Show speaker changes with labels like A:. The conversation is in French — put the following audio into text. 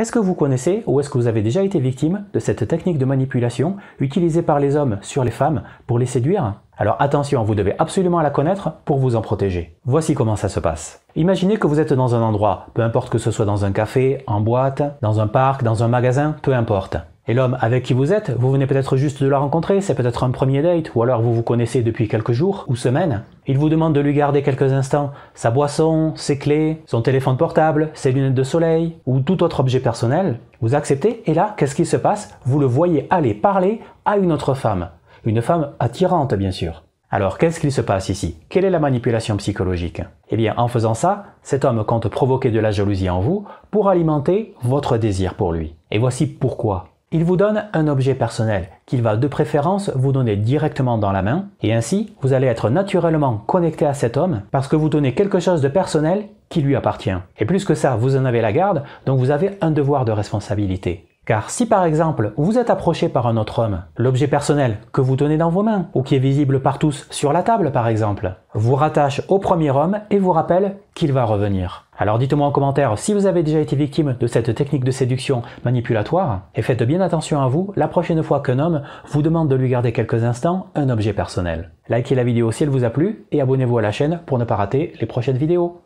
A: Est-ce que vous connaissez ou est-ce que vous avez déjà été victime de cette technique de manipulation utilisée par les hommes sur les femmes pour les séduire Alors attention, vous devez absolument la connaître pour vous en protéger. Voici comment ça se passe. Imaginez que vous êtes dans un endroit, peu importe que ce soit dans un café, en boîte, dans un parc, dans un magasin, peu importe. Et l'homme avec qui vous êtes, vous venez peut-être juste de la rencontrer, c'est peut-être un premier date, ou alors vous vous connaissez depuis quelques jours ou semaines. Il vous demande de lui garder quelques instants sa boisson, ses clés, son téléphone portable, ses lunettes de soleil, ou tout autre objet personnel. Vous acceptez, et là, qu'est-ce qui se passe Vous le voyez aller parler à une autre femme. Une femme attirante, bien sûr. Alors, qu'est-ce qui se passe ici Quelle est la manipulation psychologique Eh bien, en faisant ça, cet homme compte provoquer de la jalousie en vous pour alimenter votre désir pour lui. Et voici pourquoi. Il vous donne un objet personnel qu'il va de préférence vous donner directement dans la main et ainsi vous allez être naturellement connecté à cet homme parce que vous donnez quelque chose de personnel qui lui appartient. Et plus que ça, vous en avez la garde, donc vous avez un devoir de responsabilité. Car si par exemple vous êtes approché par un autre homme, l'objet personnel que vous tenez dans vos mains, ou qui est visible par tous sur la table par exemple, vous rattache au premier homme et vous rappelle qu'il va revenir. Alors dites-moi en commentaire si vous avez déjà été victime de cette technique de séduction manipulatoire, et faites bien attention à vous la prochaine fois qu'un homme vous demande de lui garder quelques instants un objet personnel. Likez la vidéo si elle vous a plu, et abonnez-vous à la chaîne pour ne pas rater les prochaines vidéos.